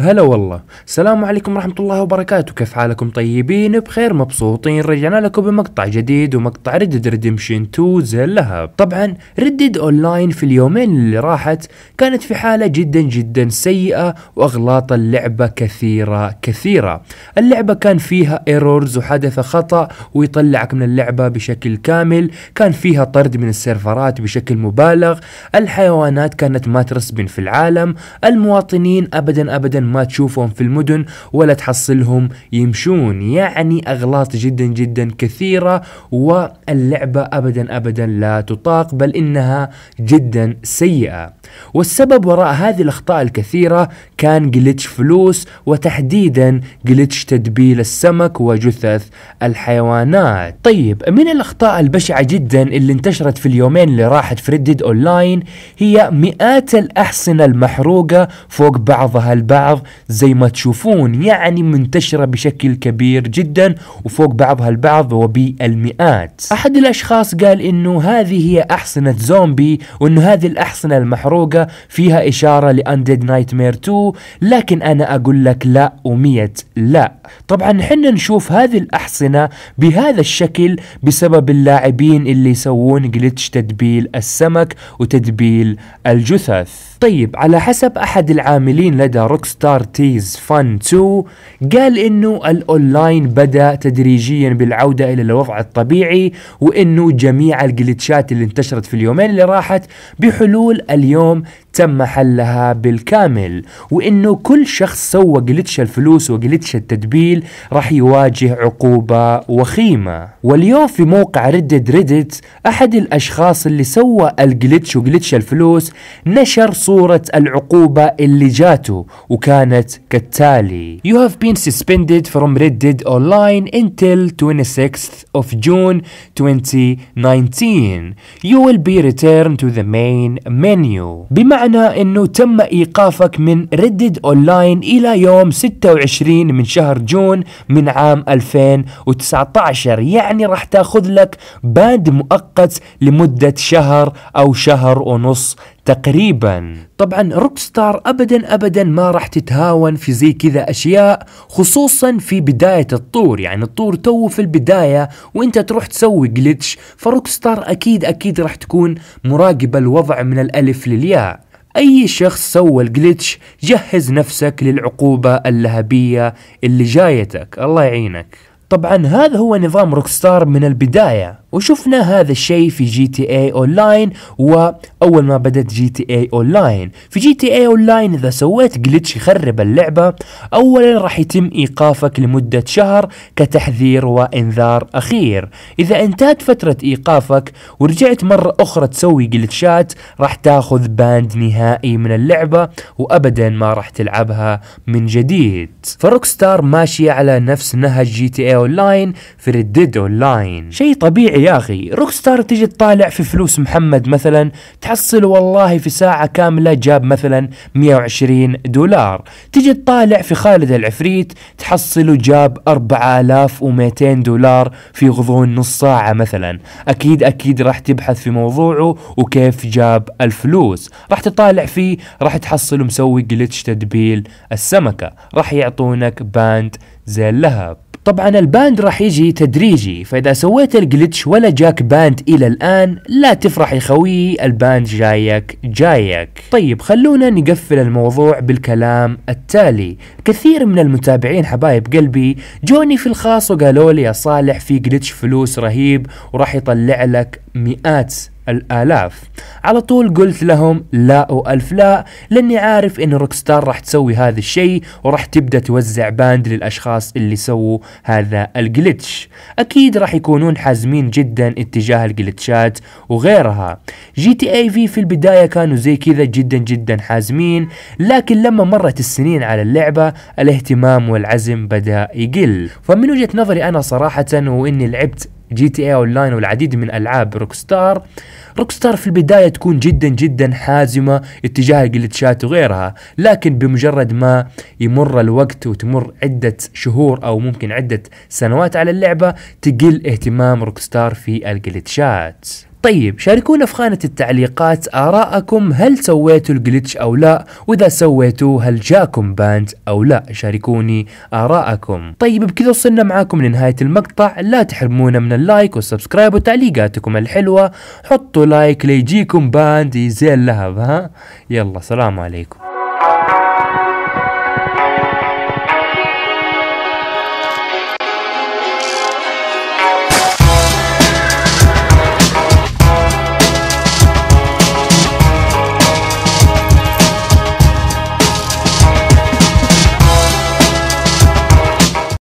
هلا والله السلام عليكم ورحمة الله وبركاته كيف حالكم طيبين بخير مبسوطين رجعنا لكم بمقطع جديد ومقطع ردد ريدمشن 2 زي اللهب طبعا ردد اونلاين في اليومين اللي راحت كانت في حالة جدا جدا سيئة واغلاط اللعبة كثيرة كثيرة اللعبة كان فيها ايرورز وحدث خطأ ويطلعك من اللعبة بشكل كامل كان فيها طرد من السيرفرات بشكل مبالغ الحيوانات كانت ما ترسبن في العالم المواطنين ابدا ابدا ما تشوفهم في المدن ولا تحصلهم يمشون يعني أغلاط جدا جدا كثيرة واللعبة أبدا أبدا لا تطاق بل إنها جدا سيئة والسبب وراء هذه الأخطاء الكثيرة كان جلتش فلوس وتحديدا جلتش تدبيل السمك وجثث الحيوانات طيب من الأخطاء البشعة جدا اللي انتشرت في اليومين اللي راحت في ريدد أونلاين هي مئات الأحصنة المحروقة فوق بعضها البعض الرياض زي ما تشوفون يعني منتشرة بشكل كبير جدا وفوق بعضها البعض وبالمئات أحد الأشخاص قال إنه هذه هي أحصنة زومبي وإنه هذه الأحصنة المحروقة فيها إشارة لأنديد نايتمير 2 لكن أنا أقول لك لا ومية لا طبعا حنا نشوف هذه الأحصنة بهذا الشكل بسبب اللاعبين اللي يسوون جلتش تدبيل السمك وتدبيل الجثث طيب على حسب أحد العاملين لدى روكستار تيز فان 2 قال إنه الأونلاين بدأ تدريجيا بالعودة إلى الوضع الطبيعي وإنه جميع الجلتشات اللي انتشرت في اليومين اللي راحت بحلول اليوم تم حلها بالكامل وإنه كل شخص سوى جلتش الفلوس وجلتش التدبيل راح يواجه عقوبة وخيمة واليوم في موقع ريدد ريدت أحد الأشخاص اللي سوى الجلتش وجلتش الفلوس نشر صورة العقوبة اللي جاته وكانت كالتالي You have been suspended from Red Dead Online until 26th of June 2019 You will be returned to the main menu بمعنى انه تم ايقافك من Red Dead Online الى يوم 26 من شهر جون من عام 2019 يعني راح تاخذ لك باند مؤقت لمدة شهر او شهر ونص تقريبا طبعا روك ستار ابدا ابدا ما راح تتهاون في زي كذا اشياء خصوصا في بدايه الطور يعني الطور تو في البدايه وانت تروح تسوي جلتش فروك ستار اكيد اكيد راح تكون مراقبه الوضع من الالف للياء اي شخص سوى الجلتش جهز نفسك للعقوبه اللهبيه اللي جايتك الله يعينك طبعا هذا هو نظام روكستار من البدايه وشفنا هذا الشيء في جي تي اي اونلاين واول ما بدت جي تي اي اونلاين في جي تي اي اونلاين اذا سويت جلتش يخرب اللعبة اولا راح يتم ايقافك لمدة شهر كتحذير وانذار اخير اذا انتهت فترة ايقافك ورجعت مرة اخرى تسوي جلتشات راح تاخذ باند نهائي من اللعبة وابدا ما راح تلعبها من جديد فروك ستار ماشية على نفس نهج جي تي اي اونلاين في ريد ديد اونلاين شيء طبيعي يا اخي روك ستار تجي تطالع في فلوس محمد مثلا تحصل والله في ساعه كامله جاب مثلا 120 دولار تجي تطالع في خالد العفريت تحصله جاب 4200 دولار في غضون نص ساعه مثلا اكيد اكيد راح تبحث في موضوعه وكيف جاب الفلوس راح تطالع فيه راح تحصله مسوي جلتش تدبيل السمكه راح يعطونك باند زي اللهب طبعا الباند راح يجي تدريجي فاذا سويت الجلتش ولا جاك باند الى الان لا تفرح يا خويي الباند جايك جايك طيب خلونا نقفل الموضوع بالكلام التالي كثير من المتابعين حبايب قلبي جوني في الخاص وقالوا لي يا صالح في جلتش فلوس رهيب وراح يطلع لك مئات الآلاف على طول قلت لهم لا وألف لا لأني عارف إن روكستار راح تسوي هذا الشيء وراح تبدأ توزع باند للأشخاص اللي سووا هذا الجلتش أكيد راح يكونون حازمين جدا اتجاه الجلتشات وغيرها جي تي اي في في البداية كانوا زي كذا جدا جدا حازمين لكن لما مرت السنين على اللعبة الاهتمام والعزم بدأ يقل فمن وجهة نظري أنا صراحة وإني لعبت جي تي اي اونلاين والعديد من العاب روكستار روكستار في البداية تكون جدا جدا حازمة اتجاه الجلتشات وغيرها لكن بمجرد ما يمر الوقت وتمر عدة شهور او ممكن عدة سنوات على اللعبة تقل اهتمام روكستار في الجلتشات طيب شاركونا في خانة التعليقات آراءكم هل سويتوا الجلتش أو لا وإذا سويتوه هل جاكم باند أو لا شاركوني آراءكم طيب بكذا وصلنا معاكم لنهاية المقطع لا تحرمونا من اللايك والسبسكرايب وتعليقاتكم الحلوة حطوا لايك ليجيكم باند يزيل لهب ها يلا سلام عليكم